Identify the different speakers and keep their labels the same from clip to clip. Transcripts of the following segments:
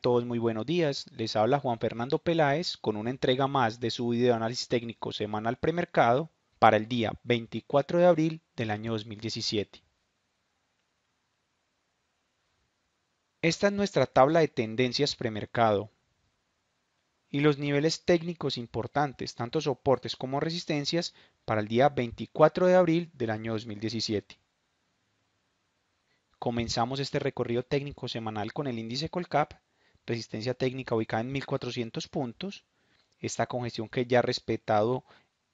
Speaker 1: todos muy buenos días. Les habla Juan Fernando Peláez con una entrega más de su video análisis técnico semanal premercado para el día 24 de abril del año 2017. Esta es nuestra tabla de tendencias premercado y los niveles técnicos importantes, tanto soportes como resistencias, para el día 24 de abril del año 2017. Comenzamos este recorrido técnico semanal con el índice Colcap, resistencia técnica ubicada en 1400 puntos, esta congestión que ya ha respetado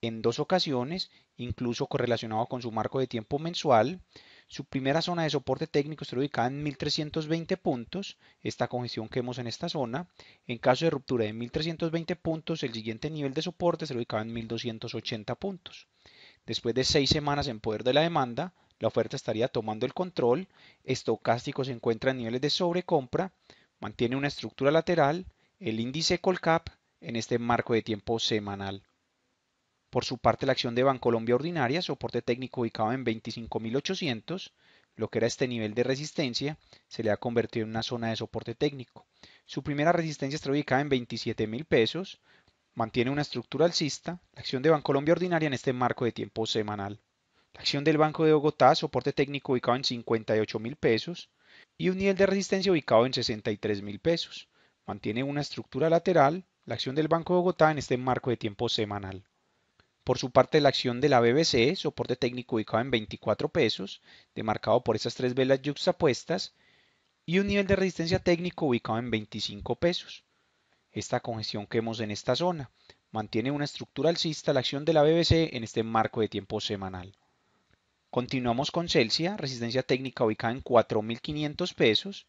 Speaker 1: en dos ocasiones, incluso correlacionado con su marco de tiempo mensual. Su primera zona de soporte técnico está ubicada en 1320 puntos, esta congestión que vemos en esta zona. En caso de ruptura de 1320 puntos, el siguiente nivel de soporte se ubicaba en 1280 puntos. Después de seis semanas en poder de la demanda, la oferta estaría tomando el control, estocástico se encuentra en niveles de sobrecompra, Mantiene una estructura lateral, el índice Colcap, en este marco de tiempo semanal. Por su parte, la acción de Bancolombia Ordinaria, soporte técnico ubicado en 25.800, lo que era este nivel de resistencia, se le ha convertido en una zona de soporte técnico. Su primera resistencia está ubicada en 27,000 pesos, mantiene una estructura alcista, la acción de Bancolombia ordinaria en este marco de tiempo semanal. La acción del Banco de Bogotá, soporte técnico ubicado en 58,000 pesos, y un nivel de resistencia ubicado en 63 mil pesos. Mantiene una estructura lateral, la acción del Banco de Bogotá en este marco de tiempo semanal. Por su parte, la acción de la BBC, soporte técnico ubicado en 24 pesos, demarcado por esas tres velas apuestas, y un nivel de resistencia técnico ubicado en 25 pesos. Esta congestión que vemos en esta zona mantiene una estructura alcista la acción de la BBC en este marco de tiempo semanal. Continuamos con Celsia, resistencia técnica ubicada en 4.500 pesos,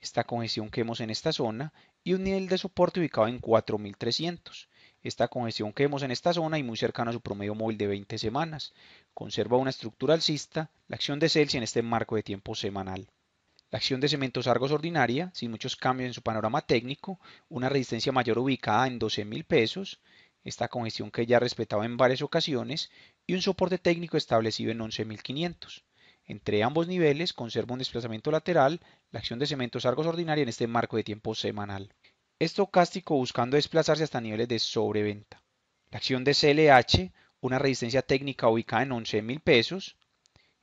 Speaker 1: esta congestión que vemos en esta zona, y un nivel de soporte ubicado en 4.300. Esta congestión que vemos en esta zona y muy cercana a su promedio móvil de 20 semanas. Conserva una estructura alcista, la acción de Celsia en este marco de tiempo semanal. La acción de cementos Argos ordinaria, sin muchos cambios en su panorama técnico, una resistencia mayor ubicada en 12.000 pesos, esta congestión que ya respetado en varias ocasiones y un soporte técnico establecido en 11.500. Entre ambos niveles conserva un desplazamiento lateral, la acción de cementos argos ordinaria en este marco de tiempo semanal. Estocástico buscando desplazarse hasta niveles de sobreventa. La acción de CLH, una resistencia técnica ubicada en 11.000 pesos,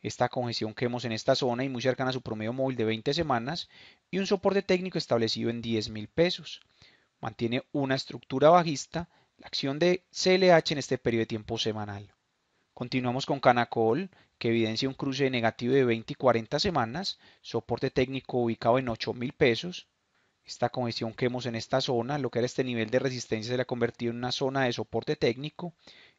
Speaker 1: esta congestión que vemos en esta zona y muy cercana a su promedio móvil de 20 semanas y un soporte técnico establecido en 10.000 pesos. Mantiene una estructura bajista la acción de CLH en este periodo de tiempo semanal. Continuamos con Canacol, que evidencia un cruce negativo de 20 y 40 semanas, soporte técnico ubicado en 8 mil pesos. Esta congestión que vemos en esta zona, lo que era este nivel de resistencia, se la ha convertido en una zona de soporte técnico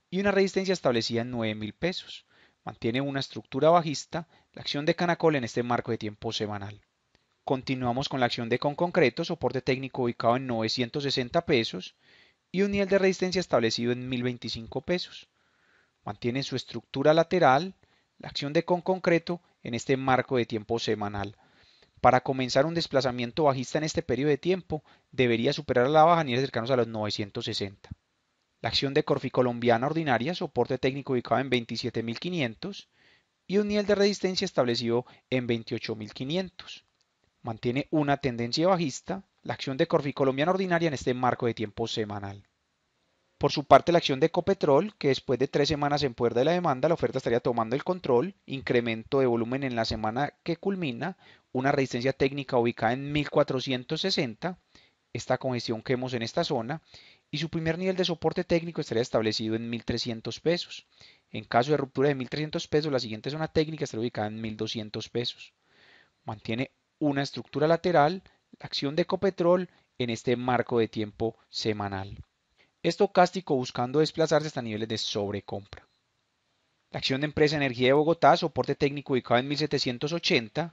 Speaker 1: y una resistencia establecida en 9 mil pesos. Mantiene una estructura bajista la acción de Canacol en este marco de tiempo semanal. Continuamos con la acción de Concreto, soporte técnico ubicado en 960 pesos y un nivel de resistencia establecido en 1025 pesos. Mantiene su estructura lateral, la acción de con concreto, en este marco de tiempo semanal. Para comenzar un desplazamiento bajista en este periodo de tiempo, debería superar la baja niveles cercanos a los 960. La acción de Colombiana ordinaria, soporte técnico ubicado en 27.500 y un nivel de resistencia establecido en 28.500. Mantiene una tendencia bajista, la acción de Colombiana ordinaria en este marco de tiempo semanal. Por su parte, la acción de Ecopetrol, que después de tres semanas en puerta de la demanda, la oferta estaría tomando el control, incremento de volumen en la semana que culmina, una resistencia técnica ubicada en 1460, esta congestión que vemos en esta zona, y su primer nivel de soporte técnico estaría establecido en 1300 pesos. En caso de ruptura de 1300 pesos, la siguiente zona técnica estaría ubicada en 1200 pesos. Mantiene una estructura lateral, la acción de Ecopetrol en este marco de tiempo semanal estocástico buscando desplazarse hasta niveles de sobrecompra. La acción de empresa Energía de Bogotá, soporte técnico ubicado en 1780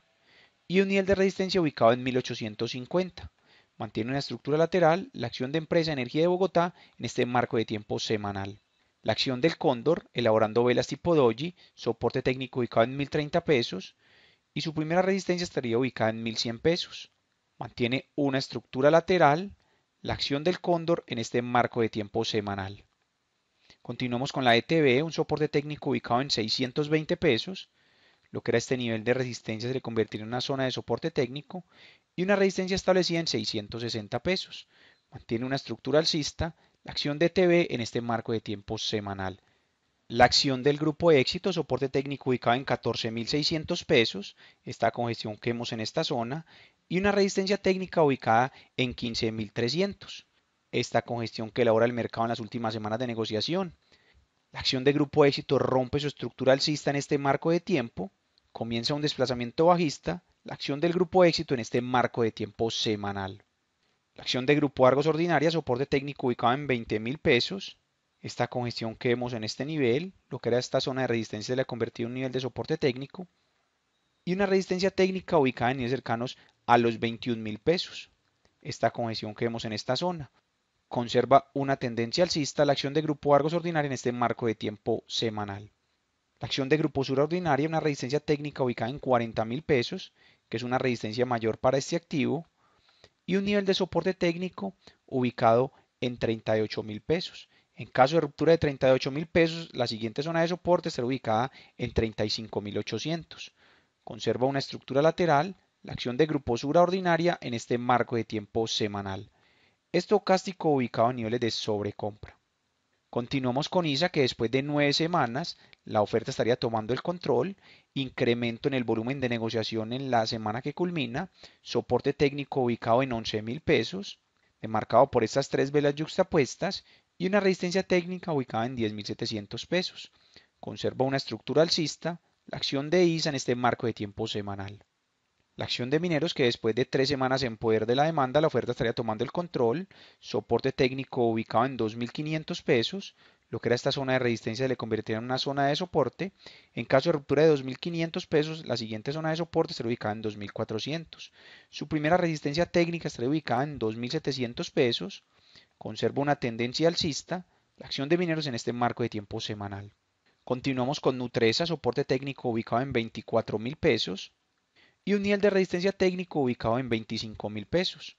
Speaker 1: y un nivel de resistencia ubicado en 1850. Mantiene una estructura lateral la acción de empresa Energía de Bogotá en este marco de tiempo semanal. La acción del Cóndor, elaborando velas tipo Doji, soporte técnico ubicado en 1030 pesos y su primera resistencia estaría ubicada en 1100 pesos. Mantiene una estructura lateral la acción del cóndor en este marco de tiempo semanal. Continuamos con la ETB, un soporte técnico ubicado en 620 pesos, lo que era este nivel de resistencia se le convertiría en una zona de soporte técnico y una resistencia establecida en 660 pesos. Mantiene una estructura alcista, la acción de ETB en este marco de tiempo semanal. La acción del grupo de éxito, soporte técnico ubicado en 14.600 pesos, esta congestión que vemos en esta zona, y una resistencia técnica ubicada en 15.300. Esta congestión que elabora el mercado en las últimas semanas de negociación. La acción de grupo éxito rompe su estructura alcista en este marco de tiempo, comienza un desplazamiento bajista, la acción del grupo éxito en este marco de tiempo semanal. La acción de grupo Argos Ordinaria, soporte técnico ubicado en 20.000 pesos. Esta congestión que vemos en este nivel, lo que era esta zona de resistencia, se le ha convertido en un nivel de soporte técnico. Y una resistencia técnica ubicada en niveles cercanos a los 21 mil pesos. Esta congestión que vemos en esta zona conserva una tendencia alcista la acción de grupo Argos ordinaria en este marco de tiempo semanal. La acción de grupo Sur ordinaria, una resistencia técnica ubicada en 40 mil pesos, que es una resistencia mayor para este activo, y un nivel de soporte técnico ubicado en 38 mil pesos. En caso de ruptura de 38 mil pesos, la siguiente zona de soporte será ubicada en 35,800. Conserva una estructura lateral la acción de gruposura ordinaria en este marco de tiempo semanal. Estocástico ubicado en niveles de sobrecompra. Continuamos con ISA que después de nueve semanas la oferta estaría tomando el control, incremento en el volumen de negociación en la semana que culmina, soporte técnico ubicado en $11,000. pesos, demarcado por estas tres velas yuxtapuestas y una resistencia técnica ubicada en 10.700 pesos. Conserva una estructura alcista, la acción de ISA en este marco de tiempo semanal. La acción de mineros que después de tres semanas en poder de la demanda, la oferta estaría tomando el control, soporte técnico ubicado en 2.500 pesos, lo que era esta zona de resistencia se le convertiría en una zona de soporte. En caso de ruptura de 2.500 pesos, la siguiente zona de soporte estaría ubicada en 2.400. Su primera resistencia técnica estaría ubicada en 2.700 pesos, conserva una tendencia alcista, la acción de mineros en este marco de tiempo semanal. Continuamos con Nutresa, soporte técnico ubicado en 24.000 pesos, y un nivel de resistencia técnico ubicado en 25 mil pesos.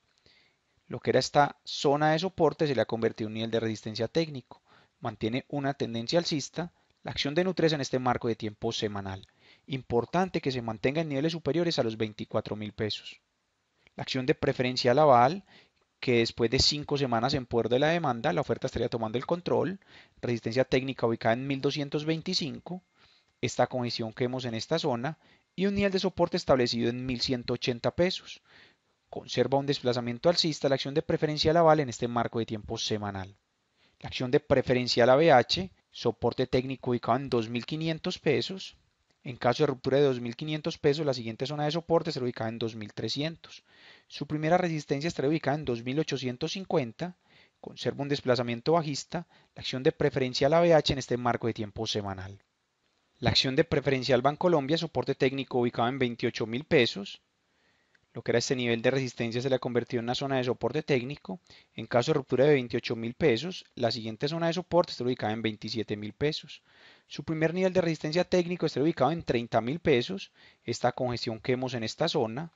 Speaker 1: Lo que era esta zona de soporte se le ha convertido en un nivel de resistencia técnico. Mantiene una tendencia alcista. La acción de Nutresa en este marco de tiempo semanal. Importante que se mantenga en niveles superiores a los 24 mil pesos. La acción de preferencia Laval, que después de cinco semanas en poder de la demanda, la oferta estaría tomando el control. Resistencia técnica ubicada en 1225 esta condición que vemos en esta zona y un nivel de soporte establecido en 1180 pesos. Conserva un desplazamiento alcista la acción de preferencial aval en este marco de tiempo semanal. La acción de preferencia la ABH, soporte técnico ubicado en 2500 pesos. En caso de ruptura de 2.500 pesos, la siguiente zona de soporte será ubicada en 2.300. Su primera resistencia estará ubicada en 2.850. Conserva un desplazamiento bajista, la acción de preferencia la ABH en este marco de tiempo semanal. La acción de preferencial Bancolombia, soporte técnico ubicado en 28 mil pesos. Lo que era este nivel de resistencia se le ha convertido en una zona de soporte técnico. En caso de ruptura de 28 mil pesos, la siguiente zona de soporte está ubicada en 27 mil pesos. Su primer nivel de resistencia técnico está ubicado en 30 mil pesos. Esta congestión que vemos en esta zona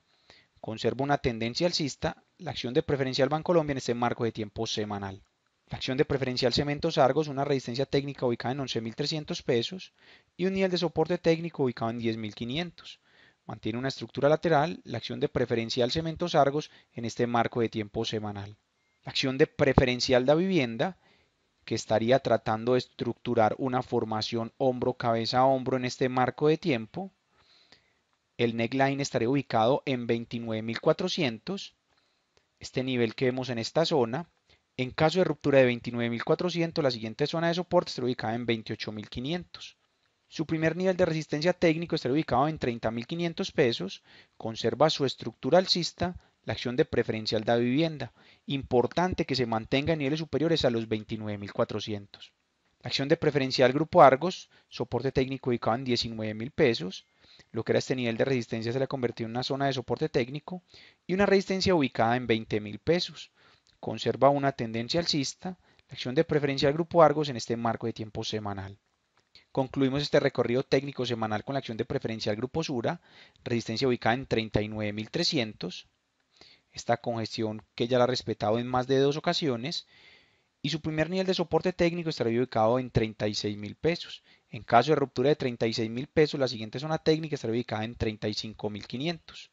Speaker 1: conserva una tendencia alcista. La acción de preferencial Bancolombia en este marco de tiempo semanal. La acción de preferencial Cementos Argos, una resistencia técnica ubicada en 11.300 pesos y un nivel de soporte técnico ubicado en 10.500. Mantiene una estructura lateral, la acción de preferencial Cementos Argos en este marco de tiempo semanal. La acción de preferencial de vivienda, que estaría tratando de estructurar una formación hombro, cabeza hombro en este marco de tiempo. El neckline estaría ubicado en 29.400, este nivel que vemos en esta zona en caso de ruptura de 29.400, la siguiente zona de soporte estará ubicada en 28.500. Su primer nivel de resistencia técnico estará ubicado en 30.500 pesos, conserva su estructura alcista, la acción de preferencial da vivienda, importante que se mantenga en niveles superiores a los 29.400. La acción de preferencial Grupo Argos, soporte técnico ubicado en 19.000 pesos, lo que era este nivel de resistencia se le ha convertido en una zona de soporte técnico y una resistencia ubicada en 20.000 pesos conserva una tendencia alcista, la acción de preferencia del grupo Argos en este marco de tiempo semanal. Concluimos este recorrido técnico semanal con la acción de preferencia del grupo Sura, resistencia ubicada en 39.300, esta congestión que ya la ha respetado en más de dos ocasiones, y su primer nivel de soporte técnico estará ubicado en 36.000 pesos. En caso de ruptura de 36.000 pesos, la siguiente zona técnica estará ubicada en 35.500.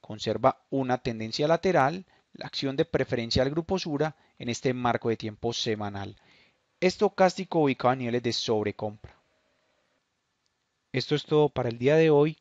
Speaker 1: Conserva una tendencia lateral, la acción de preferencia al grupo Sura en este marco de tiempo semanal. Estocástico ubicado a niveles de sobrecompra. Esto es todo para el día de hoy.